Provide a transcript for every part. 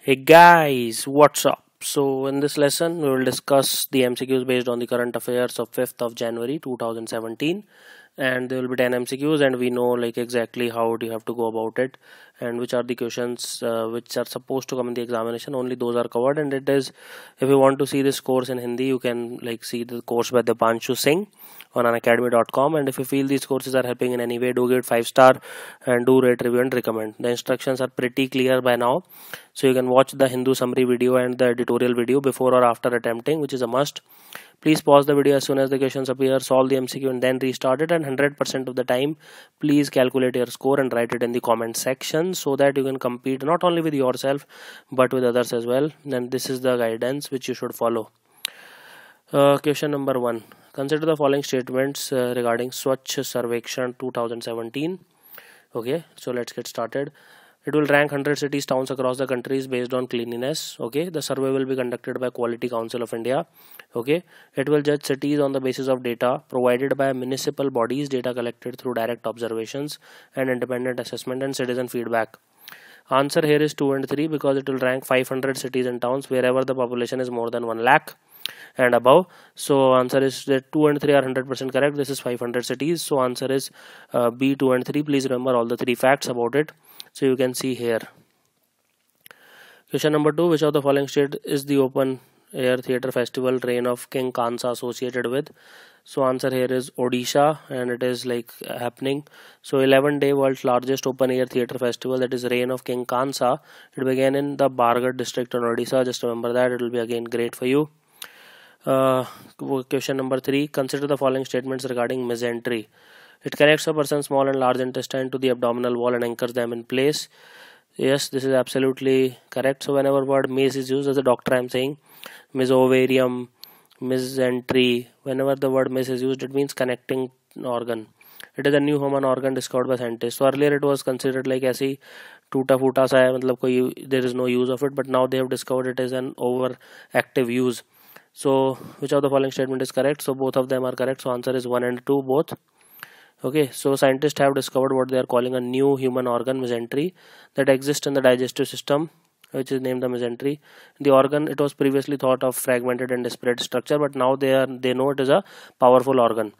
Hey guys, what's up? So in this lesson we will discuss the MCQs based on the current affairs of 5th of January 2017 and there will be 10 MCQs and we know like exactly how do you have to go about it and which are the questions uh, which are supposed to come in the examination only those are covered and it is if you want to see this course in hindi you can like see the course by the panchu singh on Anacademy.com. and if you feel these courses are helping in any way do give it five star and do rate review and recommend the instructions are pretty clear by now so you can watch the hindu summary video and the editorial video before or after attempting which is a must please pause the video as soon as the questions appear solve the mcq and then restart it and 100% of the time please calculate your score and write it in the comment section done so that you can compete not only with yourself but with others as well then this is the guidance which you should follow uh, question number one consider the following statements uh, regarding swachh sarvekshan 2017 okay so let's get started it will rank 100 cities towns across the countries based on cleanliness okay the survey will be conducted by quality council of india okay it will judge cities on the basis of data provided by municipal bodies data collected through direct observations and independent assessment and citizen feedback answer here is 2 and 3 because it will rank 500 cities and towns wherever the population is more than 1 lakh and above so answer is that 2 and 3 are 100% correct this is 500 cities so answer is uh, b 2 and 3 please remember all the three facts about it so you can see here question number 2 which of the following state is the open air theater festival reign of king kansa associated with so answer here is odisha and it is like happening so 11 day world's largest open air theater festival that is reign of king kansa uh, it began in the Bargad district in odisha just remember that it will be again great for you uh, question number 3 consider the following statements regarding mesentery it connects a person's small and large intestine to the abdominal wall and anchors them in place. Yes, this is absolutely correct. So whenever word maze is used as a doctor, I'm saying mesovarium, misentry. Whenever the word maze is used, it means connecting organ. It is a new human organ discovered by scientists. So earlier it was considered like ऐसी टूटा फूटा सा है मतलब कोई there is no use of it, but now they have discovered discovered it is an over active so which of the following statement is correct so both of them are correct so answer is 1 and 2 both okay so scientists have discovered what they are calling a new human organ mesentery that exists in the digestive system which is named the mesentery the organ it was previously thought of fragmented and disparate structure but now they are they know it is a powerful organ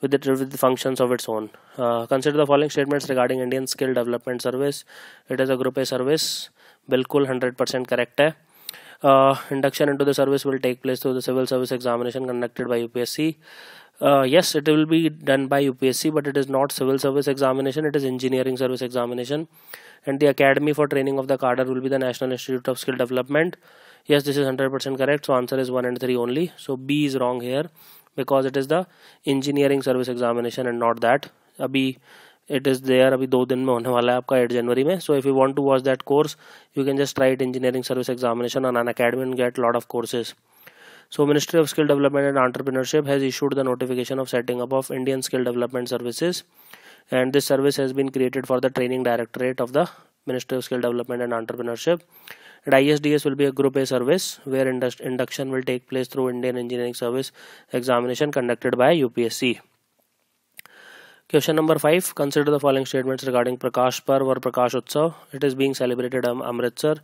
with the, with the functions of its own uh, consider the following statements regarding indian skill development service it is a group a service bilkul 100% correct hai uh, induction into the service will take place through the civil service examination conducted by UPSC uh, yes it will be done by upsc but it is not civil service examination it is engineering service examination and the academy for training of the cadre will be the national institute of skill development yes this is 100% correct so answer is 1 and 3 only so b is wrong here because it is the engineering service examination and not that abhi it is there. Abhi, two दो दिन में wala hai. Aapka आपका January जनवरी So, if you want to watch that course, you can just try it. Engineering service examination on an academy and GATE lot of so Ministry of Skill Development and Entrepreneurship has issued the notification of setting up of Indian Skill Development Services and this service has been created for the training directorate of the Ministry of Skill Development and Entrepreneurship and ISDS will be a group A service where induction will take place through Indian Engineering Service examination conducted by UPSC. Question number 5. Consider the following statements regarding Prakash Parv or Prakash Utsav. It is being celebrated in um, Amritsar.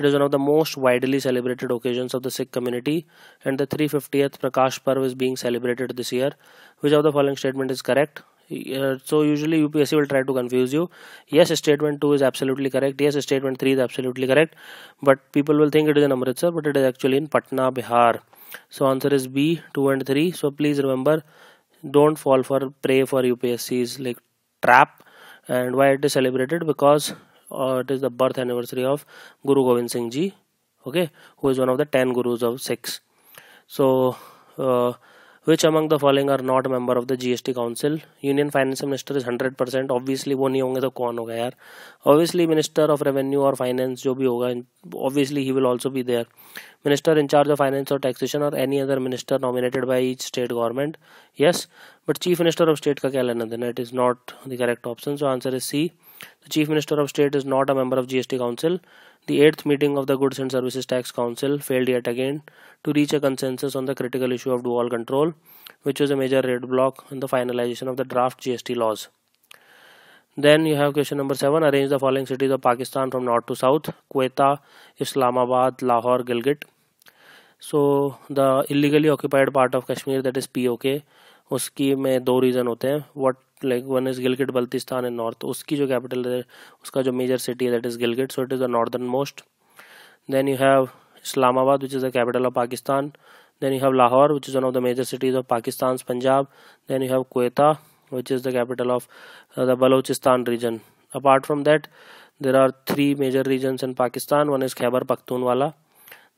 It is one of the most widely celebrated occasions of the Sikh community and the 350th Prakash Parv is being celebrated this year. Which of the following statement is correct? Uh, so usually UPSC will try to confuse you. Yes, statement 2 is absolutely correct. Yes, statement 3 is absolutely correct. But people will think it is in Amritsar, but it is actually in Patna, Bihar. So answer is B, 2 and 3. So please remember, don't fall for pray for UPSC's like trap. And why it is celebrated? Because or uh, it is the birth anniversary of Guru Gobind Singh Ji okay who is one of the 10 gurus of Sikhs so uh, which among the following are not member of the GST Council Union Finance Minister is 100% obviously वो नहीं होंगे तो कौन होगा यार obviously Minister of Revenue or Finance जो भी होगा obviously he will also be there Minister in charge of Finance or Taxation or any other minister nominated by each state government yes but Chief Minister of State का क्या लेना देना it is not the correct option so answer is C the Chief Minister of State is not a member of GST Council. The eighth meeting of the Goods and Services Tax Council failed yet again to reach a consensus on the critical issue of dual control, which was a major roadblock in the finalization of the draft GST laws. Then you have question number 7 arrange the following cities of Pakistan from north to south Quetta, Islamabad, Lahore, Gilgit. So the illegally occupied part of Kashmir that is POK उसकी में दो reason होते हैं What like one is Gilgit Baltistan in north उसकी जो capital है उसका जो मेजर सिटी है that is Gilgit so it is the northern most then you have Islamabad which is the capital of Pakistan then you have Lahore which is one of the major cities of Pakistan Punjab then you have Quetta which is the capital of the Balochistan region apart from that there are three major region in Pakistan one is Khyber Pakhtun वाला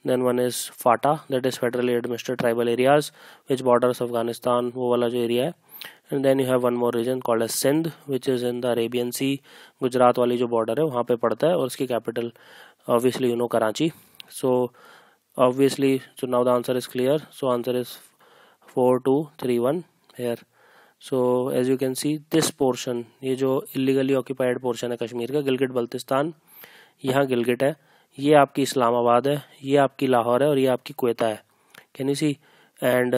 then one is FATA that is federally administrate tribal areas which borders Afghanistan वो वाला जो area है and then you have one more region called as Sindh which is in the Arabian sea Gujarat वाली जो border है वहाँ पे पड़ता है और उसकी capital obviously you know Karachi so obviously so now the answer is clear so answer is four two three one here so as you can see this portion ये जो इलीगली ऑक्यूपाइड पोर्शन है कश्मीर का गिलगिट बल्तिस्तान यहाँ गिलगिट है ये आपकी इस्लामाबाद है ये आपकी लाहौर है और ये आपकी कोयता है कैन यू सी एंड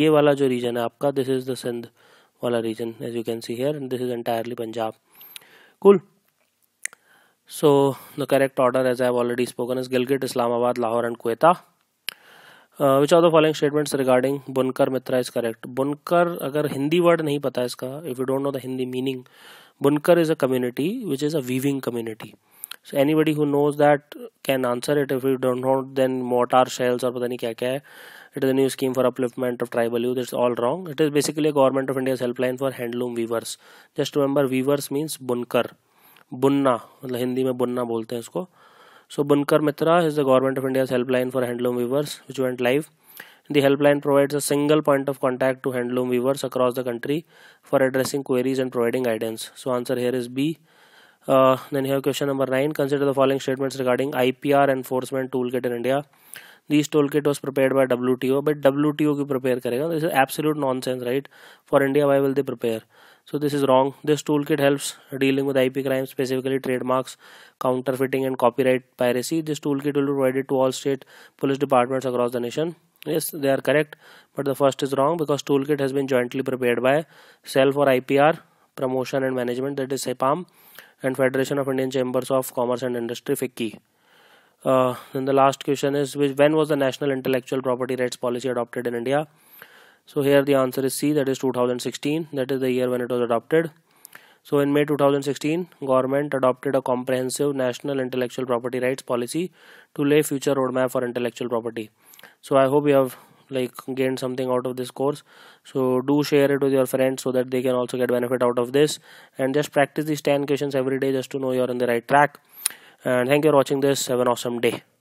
ये वाला जो रीजन है आपका दिस इज़ द सिंध वाला region as you can see here and this is entirely Punjab कुल so the correct order as I've already spoken is Gilgit Islamabad Lahore and Quetta which are the following statements regarding Bunkar Mitra is correct बुनकर अगर Hindi word नहीं पता इसका if you don't know the Hindi meaning bunkar is a community which is a weaving community so anybody who knows that can answer it if you don't know then mortar shells or pata nahi kya kya it is a new scheme for upliftment of tribal youth it's all wrong it is basically a government of india's helpline for handloom weavers just remember weavers means bunkar bunna. मतलब हिंदी में बुनना बोलते हैं So Bunkar Mitra is the Government of India's helpline for handloom weavers, which went live. The helpline provides a single point of contact to handloom weavers across the country for addressing queries and providing guidance. So answer here is B. Uh, then here question number 9 consider the following statements regarding IPR enforcement toolkit in India This toolkit was prepared by WTO but WTO ki prepare karega this is absolute nonsense right for India why will they prepare so this is wrong this toolkit helps dealing with IP crimes specifically trademarks counterfeiting and copyright piracy this toolkit will be provided to all state police departments across the nation yes they are correct but the first is wrong because toolkit has been jointly prepared by cell for IPR promotion and management that is SEPAM and Federation of Indian Chambers of Commerce and Industry FICCI. Uh, the last question is which, when was the National Intellectual Property Rights Policy adopted in India? So here the answer is C that is 2016 that is the year when it was adopted. So in May 2016 government adopted a comprehensive national intellectual property rights policy to lay future roadmap for intellectual property. So I hope you have like gained something out of this course so do share it with your friends so that they can also get benefit out of this and just practice these 10 questions every day just to know you're on the right track and thank you for watching this have an awesome day